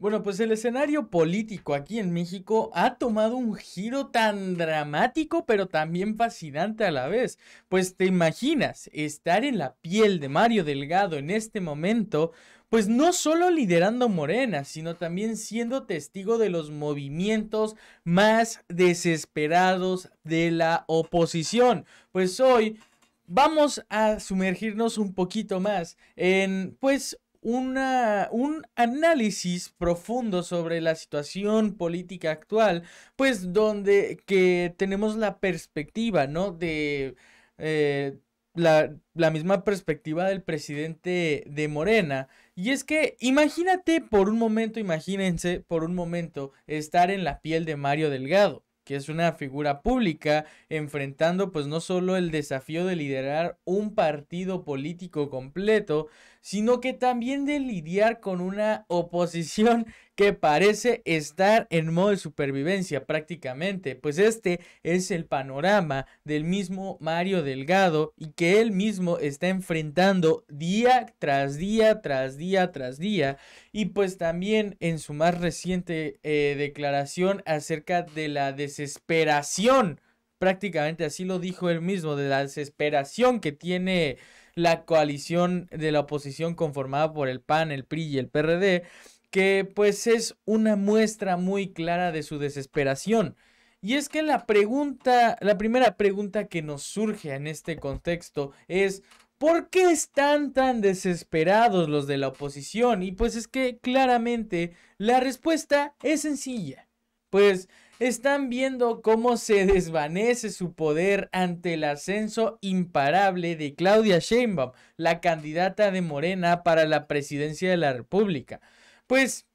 Bueno, pues el escenario político aquí en México ha tomado un giro tan dramático, pero también fascinante a la vez. Pues te imaginas estar en la piel de Mario Delgado en este momento, pues no solo liderando Morena, sino también siendo testigo de los movimientos más desesperados de la oposición. Pues hoy vamos a sumergirnos un poquito más en, pues, un análisis profundo sobre la situación política actual, pues donde que tenemos la perspectiva, ¿no? De eh, la, la misma perspectiva del presidente de Morena. Y es que imagínate por un momento, imagínense por un momento estar en la piel de Mario Delgado que es una figura pública, enfrentando pues no solo el desafío de liderar un partido político completo, sino que también de lidiar con una oposición que parece estar en modo de supervivencia prácticamente, pues este es el panorama del mismo Mario Delgado y que él mismo está enfrentando día tras día, tras día, tras día, y pues también en su más reciente eh, declaración acerca de la desesperación prácticamente así lo dijo él mismo, de la desesperación que tiene la coalición de la oposición conformada por el PAN, el PRI y el PRD, que pues es una muestra muy clara de su desesperación. Y es que la pregunta, la primera pregunta que nos surge en este contexto es ¿por qué están tan desesperados los de la oposición? Y pues es que claramente la respuesta es sencilla. Pues están viendo cómo se desvanece su poder ante el ascenso imparable de Claudia Sheinbaum, la candidata de Morena para la presidencia de la República. Pues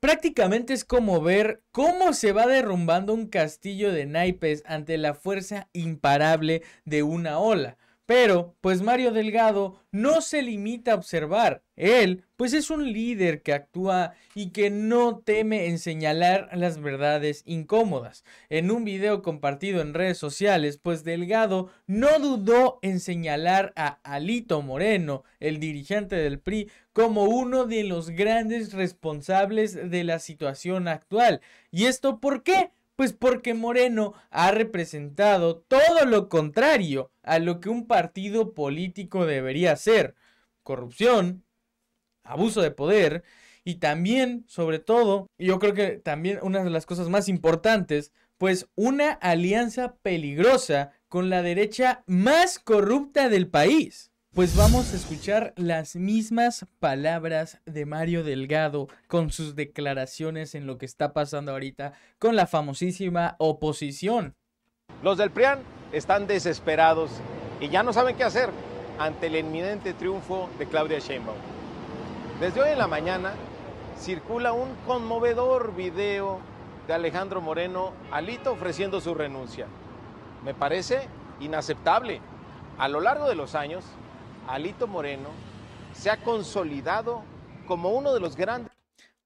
prácticamente es como ver cómo se va derrumbando un castillo de naipes ante la fuerza imparable de una ola. Pero, pues Mario Delgado no se limita a observar. Él, pues es un líder que actúa y que no teme en señalar las verdades incómodas. En un video compartido en redes sociales, pues Delgado no dudó en señalar a Alito Moreno, el dirigente del PRI, como uno de los grandes responsables de la situación actual. ¿Y esto por qué? Pues porque Moreno ha representado todo lo contrario a lo que un partido político debería ser. Corrupción, abuso de poder y también, sobre todo, y yo creo que también una de las cosas más importantes, pues una alianza peligrosa con la derecha más corrupta del país. Pues vamos a escuchar las mismas palabras de Mario Delgado con sus declaraciones en lo que está pasando ahorita con la famosísima oposición. Los del PRIAN están desesperados y ya no saben qué hacer ante el inminente triunfo de Claudia Sheinbaum. Desde hoy en la mañana circula un conmovedor video de Alejandro Moreno Alito ofreciendo su renuncia. Me parece inaceptable. A lo largo de los años, Alito Moreno se ha consolidado como uno de los grandes.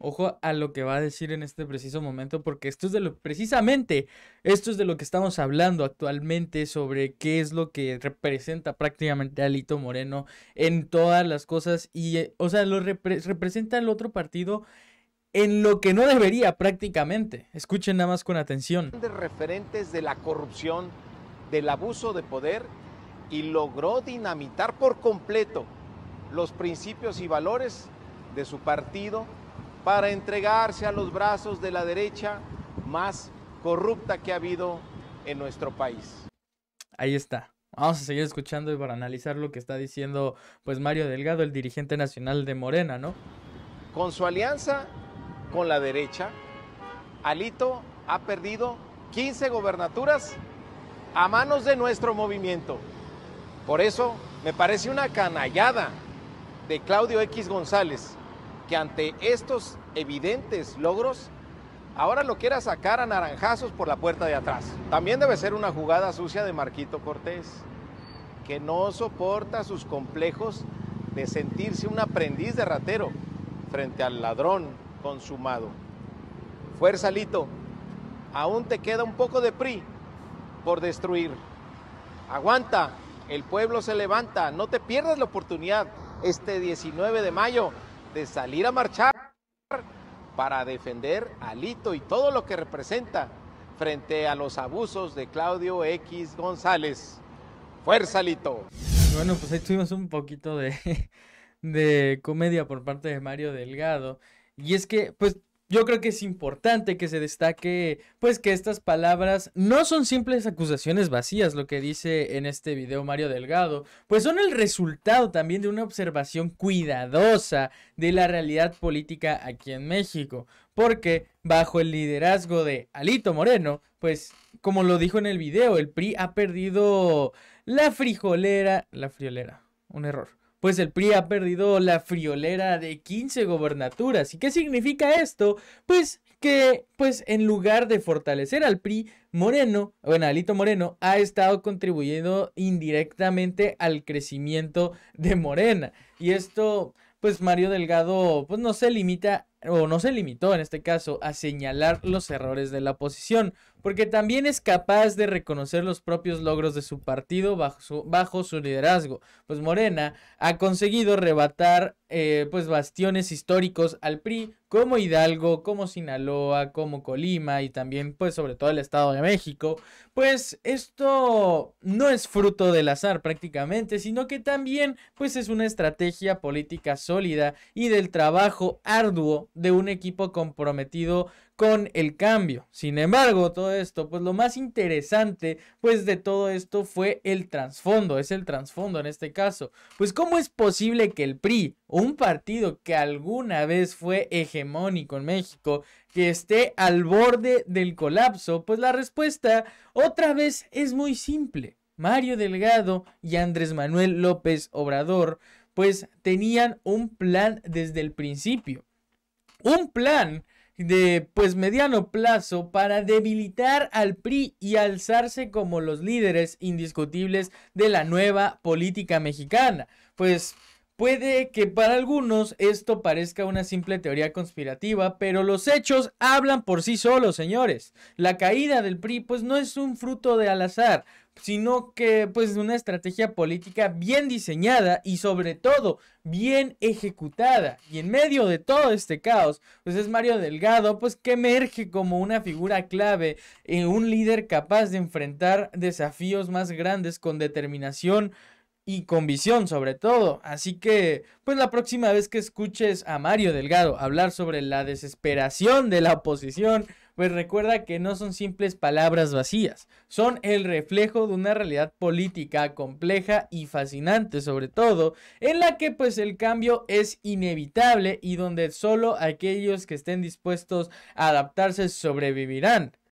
Ojo a lo que va a decir en este preciso momento, porque esto es de lo, precisamente, esto es de lo que estamos hablando actualmente sobre qué es lo que representa prácticamente Alito Moreno en todas las cosas y, eh, o sea, lo representa el otro partido en lo que no debería prácticamente. Escuchen nada más con atención. De referentes de la corrupción, del abuso de poder y logró dinamitar por completo los principios y valores de su partido para entregarse a los brazos de la derecha más corrupta que ha habido en nuestro país. Ahí está. Vamos a seguir escuchando y para analizar lo que está diciendo pues Mario Delgado, el dirigente nacional de Morena, ¿no? Con su alianza con la derecha, Alito ha perdido 15 gobernaturas a manos de nuestro movimiento. Por eso me parece una canallada de Claudio X González que ante estos evidentes logros ahora lo quiera sacar a naranjazos por la puerta de atrás. También debe ser una jugada sucia de Marquito Cortés, que no soporta sus complejos de sentirse un aprendiz de ratero frente al ladrón consumado. Fuerza, Lito, aún te queda un poco de PRI por destruir. Aguanta, el pueblo se levanta. No te pierdas la oportunidad este 19 de mayo de salir a marchar para defender a Lito y todo lo que representa frente a los abusos de Claudio X González. Fuerza, Lito. Bueno, pues ahí tuvimos un poquito de, de comedia por parte de Mario Delgado. Y es que, pues, yo creo que es importante que se destaque, pues que estas palabras no son simples acusaciones vacías, lo que dice en este video Mario Delgado, pues son el resultado también de una observación cuidadosa de la realidad política aquí en México, porque bajo el liderazgo de Alito Moreno, pues como lo dijo en el video, el PRI ha perdido la frijolera, la friolera, un error pues el PRI ha perdido la friolera de 15 gobernaturas. ¿Y qué significa esto? Pues que, pues en lugar de fortalecer al PRI, Moreno, bueno, Alito Moreno, ha estado contribuyendo indirectamente al crecimiento de Morena. Y esto, pues Mario Delgado, pues no se limita, o no se limitó en este caso, a señalar los errores de la oposición porque también es capaz de reconocer los propios logros de su partido bajo su, liderazgo, pues Morena ha conseguido rebatar eh, pues bastiones históricos al PRI como Hidalgo, como Sinaloa, como Colima y también pues sobre todo el Estado de México, pues esto no es fruto del azar prácticamente, sino que también pues es una estrategia política sólida y del trabajo arduo de un equipo comprometido con el cambio. Sin embargo, todo esto, pues lo más interesante, pues de todo esto fue el trasfondo, es el trasfondo en este caso. Pues cómo es posible que el PRI, un partido que alguna vez fue hegemónico en México, que esté al borde del colapso, pues la respuesta otra vez es muy simple. Mario Delgado y Andrés Manuel López Obrador, pues tenían un plan desde el principio. Un plan de pues mediano plazo para debilitar al PRI y alzarse como los líderes indiscutibles de la nueva política mexicana. Pues Puede que para algunos esto parezca una simple teoría conspirativa, pero los hechos hablan por sí solos, señores. La caída del PRI pues no es un fruto de al azar, sino que pues una estrategia política bien diseñada y sobre todo bien ejecutada. Y en medio de todo este caos, pues es Mario Delgado pues que emerge como una figura clave, eh, un líder capaz de enfrentar desafíos más grandes con determinación y con visión sobre todo. Así que, pues la próxima vez que escuches a Mario Delgado hablar sobre la desesperación de la oposición, pues recuerda que no son simples palabras vacías, son el reflejo de una realidad política compleja y fascinante sobre todo, en la que pues el cambio es inevitable y donde solo aquellos que estén dispuestos a adaptarse sobrevivirán.